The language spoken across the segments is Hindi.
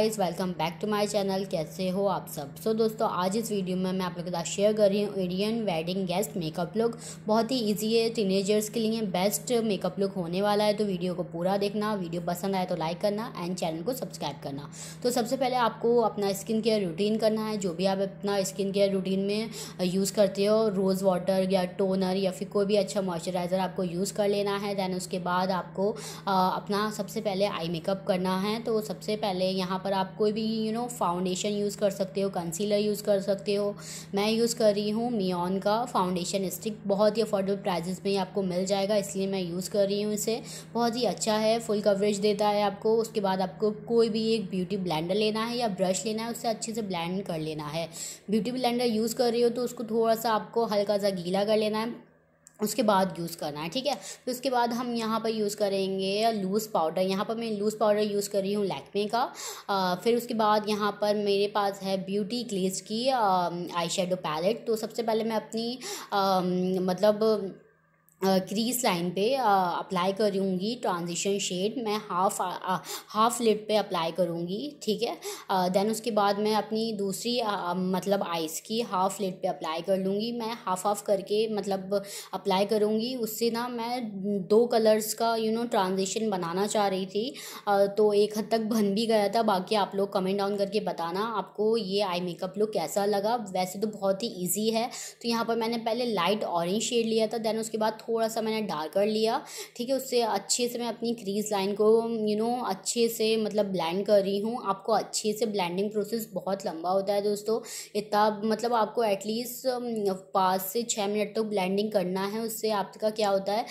guys welcome back to my channel कैसे हो आप सब सो so, दोस्तों आज इस वीडियो में मैं आप लोगों के साथ शेयर कर रही हूँ Indian wedding guest makeup look बहुत ही इजी है टीनेजर्स के लिए बेस्ट मेकअप लुक होने वाला है तो वीडियो को पूरा देखना वीडियो पसंद आए तो लाइक करना एंड चैनल को सब्सक्राइब करना तो सबसे पहले आपको अपना स्किन केयर रूटीन करना है जो भी आप अपना स्किन केयर रूटीन में यूज़ करते हो रोज़ वाटर या टोनर या फिर कोई भी अच्छा मॉइस्चराइज़र आपको यूज़ कर लेना है देन उसके बाद आपको अपना सबसे पहले आई मेकअप करना है तो सबसे पहले यहाँ पर और आप कोई भी यू नो फाउंडेशन यूज़ कर सकते हो कंसीलर यूज़ कर सकते हो मैं यूज़ कर रही हूँ मियॉन का फाउंडेशन स्टिक बहुत ही अफोर्डेबल प्राइजेस में आपको मिल जाएगा इसलिए मैं यूज़ कर रही हूँ इसे बहुत ही अच्छा है फुल कवरेज देता है आपको उसके बाद आपको कोई भी एक ब्यूटी ब्लैंडर लेना है या ब्रश लेना है उससे अच्छे से ब्लैंड कर लेना है ब्यूटी ब्लैंडर यूज़ कर रही हो तो उसको थोड़ा सा आपको हल्का सा गीला कर लेना है उसके बाद यूज़ करना है ठीक है फिर उसके बाद हम यहाँ पर यूज़ करेंगे लूज़ पाउडर यहाँ पर मैं लूज़ पाउडर यूज़ कर रही हूँ लैक्मे का आ, फिर उसके बाद यहाँ पर मेरे पास है ब्यूटी ग्लेज की आई शेडो पैलेट तो सबसे पहले मैं अपनी आ, मतलब क्रीज लाइन पे अप्लाई करूँगी ट्रांजिशन शेड मैं हाफ हाफ लिड पे अप्लाई करूँगी ठीक है देन उसके बाद मैं अपनी दूसरी मतलब आइस की हाफ लिड पे अप्लाई कर लूँगी मैं हाफ हाफ करके मतलब अप्लाई करूँगी उससे ना मैं दो कलर्स का यू नो ट्रांजिशन बनाना चाह रही थी तो एक हद तक बन भी गया था बाकी आप लोग कमेंट डाउन करके बताना आपको ये आई मेकअप लुक कैसा लगा वैसे तो बहुत ही ईजी है तो यहाँ पर मैंने पहले लाइट ऑरेंज शेड लिया था देन उसके बाद थोड़ा सा मैंने डार्कर लिया ठीक है उससे अच्छे से मैं अपनी क्रीज लाइन को यू नो अच्छे से मतलब ब्लैंड कर रही हूँ आपको अच्छे से ब्लैंडिंग प्रोसेस बहुत लंबा होता है दोस्तों इतना मतलब आपको एटलीस्ट um, पाँच से छः मिनट तक ब्लैंडिंग करना है उससे आपका क्या होता है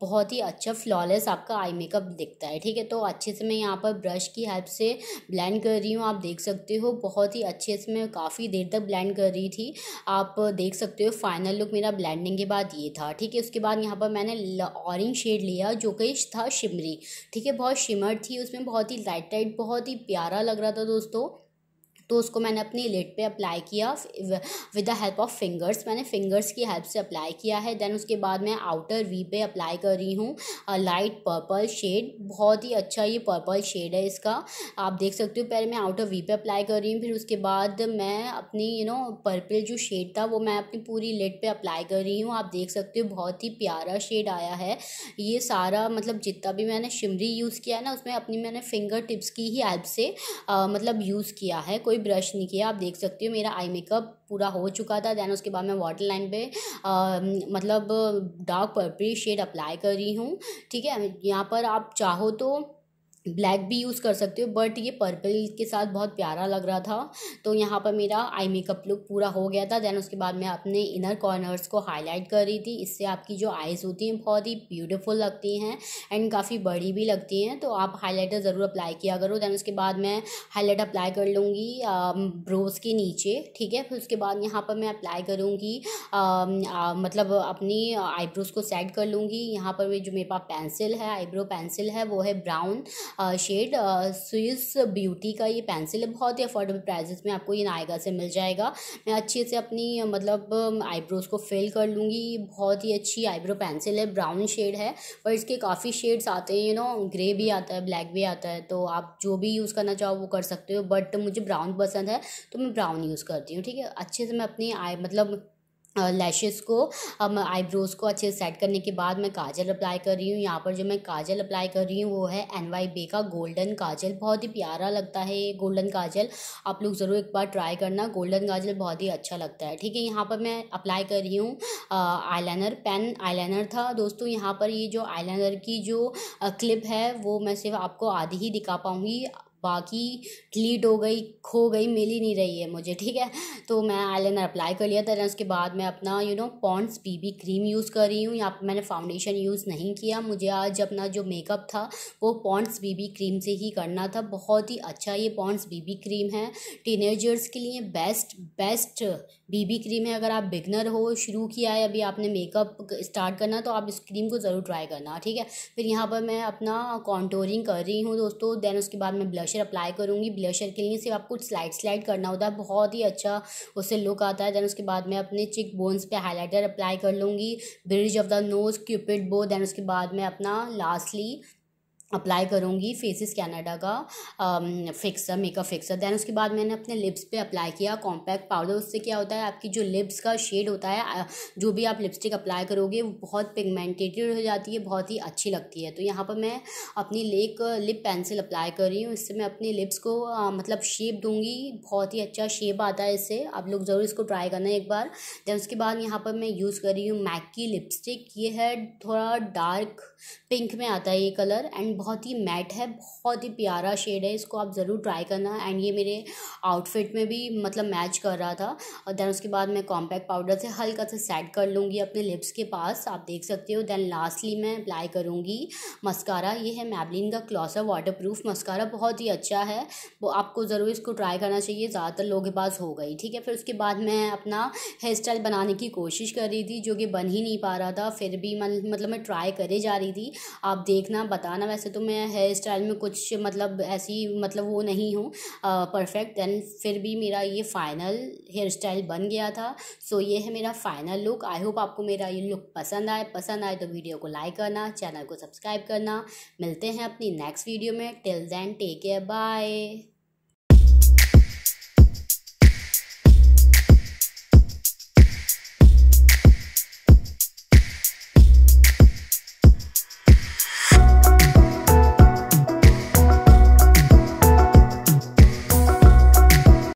बहुत ही अच्छा फ्लॉलेस आपका आई मेकअप दिखता है ठीक है तो अच्छे से मैं यहाँ पर ब्रश की हेल्प से ब्लैंड कर रही हूँ आप देख सकते हो बहुत ही अच्छे से मैं काफ़ी देर तक ब्लैंड कर रही थी आप देख सकते हो फाइनल लुक मेरा ब्लैंडिंग के बाद ये था ठीक है उसके बाद यहाँ पर मैंने ऑरेंज शेड लिया जो कि था शिमरी ठीक है बहुत शिमर थी उसमें बहुत ही लाइट लाइट बहुत ही प्यारा लग रहा था दोस्तों तो उसको मैंने अपनी लेट पे अप्लाई किया with the help of fingers मैंने फिंगर्स की हेल्प से अप्लाई किया है देन उसके बाद मैं आउटर वी पे अप्लाई कर रही हूँ लाइट पर्पल शेड बहुत ही अच्छा ये पर्पल शेड है इसका आप देख सकते हो पहले मैं आउटर वी पे अप्लाई कर रही हूँ फिर उसके बाद मैं अपनी यू नो पर्पल जो शेड था वो मैं अपनी पूरी लेट पर अप्लाई कर रही हूँ आप देख सकते हो बहुत ही प्यारा शेड आया है ये सारा मतलब जितना भी मैंने शिमरी यूज़ किया है ना उसमें अपनी मैंने फिंगर टिप्स की ही हेल्प से मतलब यूज़ किया है कोई कोई ब्रश नहीं किया आप देख सकते हो मेरा आई मेकअप पूरा हो चुका था देन उसके बाद मैं वाटर लाइन पे मतलब डार्क पर्पल शेड अप्लाई कर रही हूँ ठीक है यहाँ पर आप चाहो तो ब्लैक भी यूज़ कर सकते हो बट ये पर्पल के साथ बहुत प्यारा लग रहा था तो यहाँ पर मेरा आई मेकअप लुक पूरा हो गया था देन उसके बाद मैं अपने इनर कॉर्नर्स को हाईलाइट कर रही थी इससे आपकी जो आइज़ होती हैं बहुत ही ब्यूटीफुल लगती हैं एंड काफ़ी बड़ी भी लगती हैं तो आप हाईलाइटर ज़रूर अप्लाई किया करो दैन उसके बाद मैं हाईलाइट अप्लाई कर लूँगी ब्रोज के नीचे ठीक है फिर उसके बाद यहाँ पर मैं अप्लाई करूँगी मतलब अपनी आईब्रोज़ को सेट कर लूँगी यहाँ पर जो मेरे पास पेंसिल है आईब्रो पेंसिल है वो है ब्राउन शेड स्विस ब्यूटी का ये पेंसिल है बहुत ही अफोर्डेबल प्राइजेस में आपको ये नायगा से मिल जाएगा मैं अच्छे से अपनी मतलब आईब्रोज़ को फिल कर लूँगी बहुत ही अच्छी आईब्रो पेंसिल है ब्राउन शेड है और इसके काफ़ी शेड्स आते हैं यू नो ग्रे भी आता है ब्लैक भी आता है तो आप जो भी यूज़ करना चाहो वो कर सकते हो बट मुझे ब्राउन पसंद है तो मैं ब्राउन यूज़ करती हूँ ठीक है अच्छे से मैं अपनी आई मतलब लैशेस को अब आईब्रोज़ को अच्छे से सेट करने के बाद मैं काजल अप्लाई कर रही हूँ यहाँ पर जो मैं काजल अप्लाई कर रही हूँ वो है एन वाई बे का गोल्डन काजल बहुत ही प्यारा लगता है ये गोल्डन काजल आप लोग ज़रूर एक बार ट्राई करना गोल्डन काजल बहुत ही अच्छा लगता है ठीक है यहाँ पर मैं अप्लाई कर रही हूँ आईलाइनर पेन आईलाइनर था दोस्तों यहाँ पर ये जो आईलाइनर की जो क्लिप है वो मैं सिर्फ आपको आधी ही दिखा पाऊँगी बाकी डिलीट हो गई खो गई मिल ही नहीं रही है मुझे ठीक है तो मैं आईलाइनर अप्लाई कर लिया था उसके बाद मैं अपना you know Pond's BB cream use कर रही हूँ यहाँ पर मैंने फाउंडेशन यूज़ नहीं किया मुझे आज अपना जो मेकअप था वो पॉन्ड्स बीबी क्रीम से ही करना था बहुत ही अच्छा ये पॉन्ड्स बीबी क्रीम है टीनेजर्स के लिए बेस्ट बेस्ट बीबी क्रीम है अगर आप बिगनर हो शुरू किया है अभी आपने मेकअप स्टार्ट करना तो आप इस क्रीम को ज़रूर ट्राई करना ठीक है फिर यहाँ पर मैं अपना कॉन्टोरिंग कर रही हूँ दोस्तों देन उसके बाद मैं ब्लश ब्लशर अप्लाई करूँगी ब्लशर के लिए सिर्फ आपको स्लाइड स्लाइड करना होता है बहुत ही अच्छा उससे लुक आता है देन उसके बाद मैं अपने चिक बोन्स पे हाईलाइटर अप्लाई कर लूँगी bridge of the nose cupid bow then उसके बाद मैं अपना लास्टली अप्लाई करूँगी फेसिस कैनाडा का फिक्सर मेकअप फिक्सर दैन उसके बाद मैंने अपने लिप्स पे अप्लाई किया कॉम्पैक्ट पाउडर उससे क्या होता है आपकी जो लिप्स का शेड होता है जो भी आप लिपस्टिक अप्लाई करोगे वो बहुत पिगमेंटेटेड हो जाती है बहुत ही अच्छी लगती है तो यहाँ पर मैं अपनी लेक लिप पेंसिल अप्लाई कर रही हूँ इससे मैं अपने लिप्स को आ, मतलब शेप दूँगी बहुत ही अच्छा शेप आता है इससे आप लोग ज़रूर इसको ट्राई करना एक बार दैन उसके बाद यहाँ पर मैं यूज़ कर रही हूँ मैक की लिपस्टिक ये है थोड़ा डार्क पिंक में आता है ये कलर एंड बहुत ही मैट है बहुत ही प्यारा शेड है इसको आप ज़रूर ट्राई करना एंड ये मेरे आउटफिट में भी मतलब मैच कर रहा था और देन उसके बाद मैं कॉम्पैक्ट पाउडर से हल्का सा सेट कर लूँगी अपने लिप्स के पास आप देख सकते हो देन लास्टली मैं अप्लाई करूँगी मस्कारा ये है मैबलिन का क्लॉसर प्रूफ मस्कारा बहुत ही अच्छा है वो आपको ज़रूर इसको ट्राई करना चाहिए ज़्यादातर लोगों के पास हो गई ठीक है फिर उसके बाद मैं अपना हेयर स्टाइल बनाने की कोशिश कर रही थी जो कि बन ही नहीं पा रहा था फिर भी मन मतलब मैं ट्राई करे जा रही थी आप देखना बताना वैसे वैसे तो मैं हेयर स्टाइल में कुछ मतलब ऐसी मतलब वो नहीं हूँ परफेक्ट दैन फिर भी मेरा ये फाइनल हेयर स्टाइल बन गया था सो ये है मेरा फाइनल लुक आई होप आपको मेरा ये लुक पसंद आए पसंद आए तो वीडियो को लाइक करना चैनल को सब्सक्राइब करना मिलते हैं अपनी नेक्स्ट वीडियो में till then take care bye